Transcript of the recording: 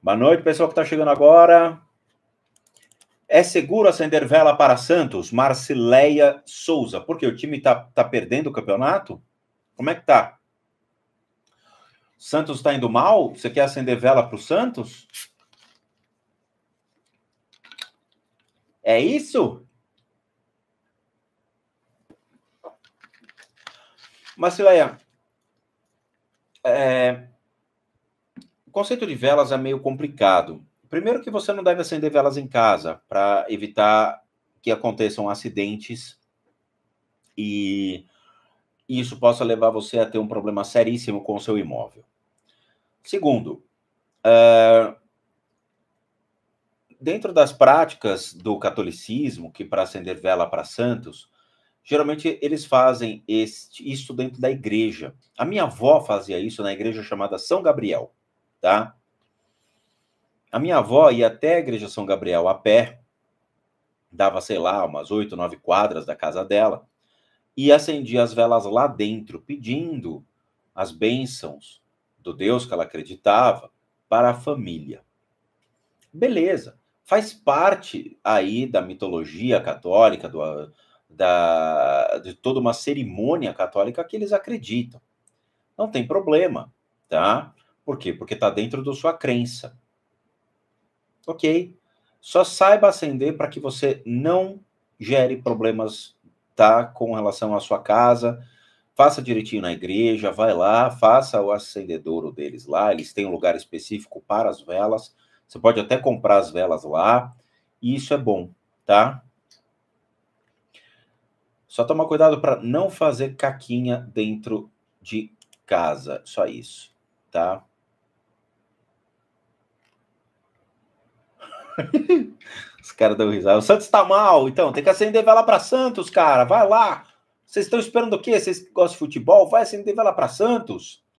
Boa noite, pessoal que está chegando agora. É seguro acender vela para Santos? Marcileia Souza. Porque o time está tá perdendo o campeonato? Como é que tá? Santos está indo mal? Você quer acender vela para o Santos? É isso? Marcileia, é, conceito de velas é meio complicado. Primeiro que você não deve acender velas em casa para evitar que aconteçam acidentes e isso possa levar você a ter um problema seríssimo com o seu imóvel. Segundo, uh, dentro das práticas do catolicismo, que para acender vela para santos, geralmente eles fazem este, isso dentro da igreja. A minha avó fazia isso na igreja chamada São Gabriel tá? A minha avó ia até a igreja São Gabriel a pé, dava, sei lá, umas oito, nove quadras da casa dela, e acendia as velas lá dentro, pedindo as bênçãos do Deus que ela acreditava para a família. Beleza, faz parte aí da mitologia católica, do, da, de toda uma cerimônia católica que eles acreditam. Não tem problema, tá? Por quê? Porque está dentro da sua crença. Ok. Só saiba acender para que você não gere problemas tá, com relação à sua casa. Faça direitinho na igreja, vai lá, faça o acendedouro deles lá. Eles têm um lugar específico para as velas. Você pode até comprar as velas lá. E isso é bom, tá? Só tomar cuidado para não fazer caquinha dentro de casa. Só isso, tá? Os caras dão risada. O Santos tá mal, então tem que acender vela para Santos, cara. Vai lá. Vocês estão esperando o quê? Vocês gostam de futebol? Vai acender vela para Santos.